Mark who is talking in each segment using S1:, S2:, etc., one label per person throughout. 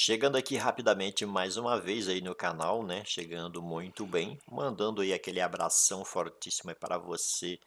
S1: Chegando aqui rapidamente mais uma vez aí no canal, né? Chegando muito bem, mandando aí aquele abração fortíssimo para você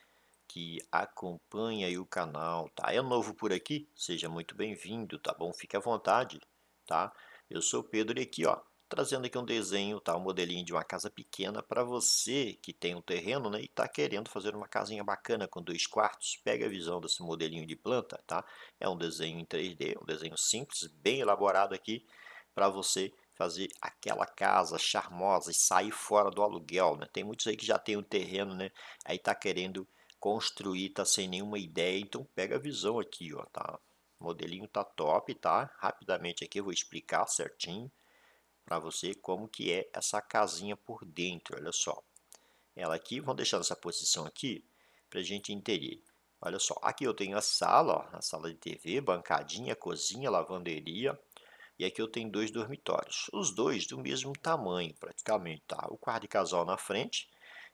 S1: que acompanha aí o canal, tá? É novo por aqui? Seja muito bem-vindo, tá bom? Fique à vontade, tá? Eu sou Pedro e aqui, ó, trazendo aqui um desenho, tá, um modelinho de uma casa pequena para você que tem um terreno né, e está querendo fazer uma casinha bacana com dois quartos, pega a visão desse modelinho de planta, tá? É um desenho em 3D, um desenho simples, bem elaborado aqui para você fazer aquela casa charmosa e sair fora do aluguel, né? Tem muitos aí que já tem um terreno, né? Aí está querendo construir, tá sem nenhuma ideia, então pega a visão aqui, ó, tá? O modelinho tá top, tá? Rapidamente aqui eu vou explicar certinho para você como que é essa casinha por dentro, olha só. Ela aqui, vamos deixar nessa posição aqui para a gente entender. Olha só, aqui eu tenho a sala, ó, a sala de TV, bancadinha, cozinha, lavanderia. E aqui eu tenho dois dormitórios, os dois do mesmo tamanho praticamente, tá? O quarto de casal na frente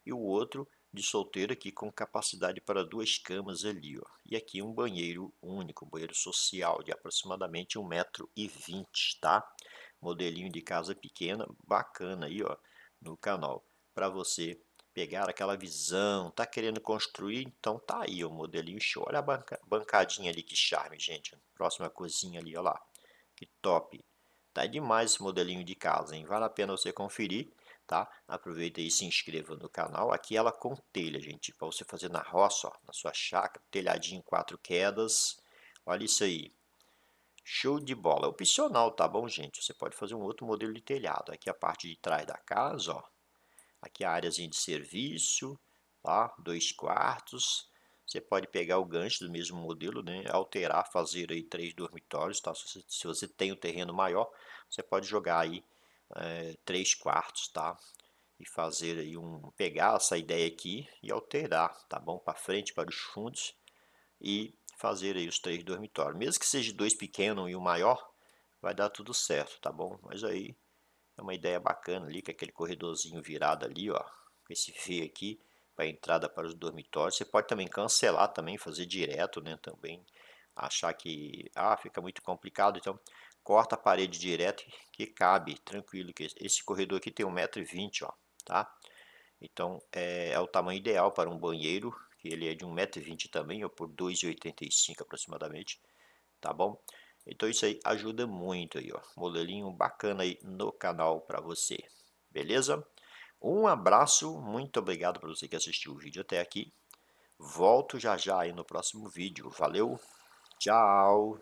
S1: e o outro de solteiro aqui com capacidade para duas camas ali, ó. E aqui um banheiro único, um banheiro social de aproximadamente 1,20m, tá? modelinho de casa pequena, bacana aí, ó, no canal, para você pegar aquela visão, tá querendo construir, então tá aí o modelinho show. Olha a banca, bancadinha ali, que charme, gente. Próxima cozinha ali, ó lá, que top. Tá demais esse modelinho de casa, hein? Vale a pena você conferir, tá? Aproveita e se inscreva no canal. Aqui ela com telha, gente, para você fazer na roça, ó, na sua chácara, telhadinho quatro quedas. Olha isso aí. Show de bola. É opcional, tá bom, gente? Você pode fazer um outro modelo de telhado. Aqui a parte de trás da casa, ó. Aqui a área de serviço, tá? Dois quartos. Você pode pegar o gancho do mesmo modelo, né? Alterar, fazer aí três dormitórios, tá? Se você, se você tem o um terreno maior, você pode jogar aí é, três quartos, tá? E fazer aí um... Pegar essa ideia aqui e alterar, tá bom? Para frente, para os fundos. E fazer aí os três dormitórios. Mesmo que seja dois pequenos e um maior, vai dar tudo certo, tá bom? Mas aí é uma ideia bacana ali, que é aquele corredorzinho virado ali, ó, esse V aqui para entrada para os dormitórios. Você pode também cancelar também, fazer direto, né, também achar que ah, fica muito complicado, então corta a parede direto que cabe, tranquilo que esse corredor aqui tem 1,20m, ó, tá? Então é, é o tamanho ideal para um banheiro ele é de 1,20m também, ou por 2,85 aproximadamente, tá bom? Então isso aí ajuda muito aí, ó. Modelinho bacana aí no canal para você, beleza? Um abraço, muito obrigado para você que assistiu o vídeo até aqui. Volto já já aí no próximo vídeo. Valeu, tchau!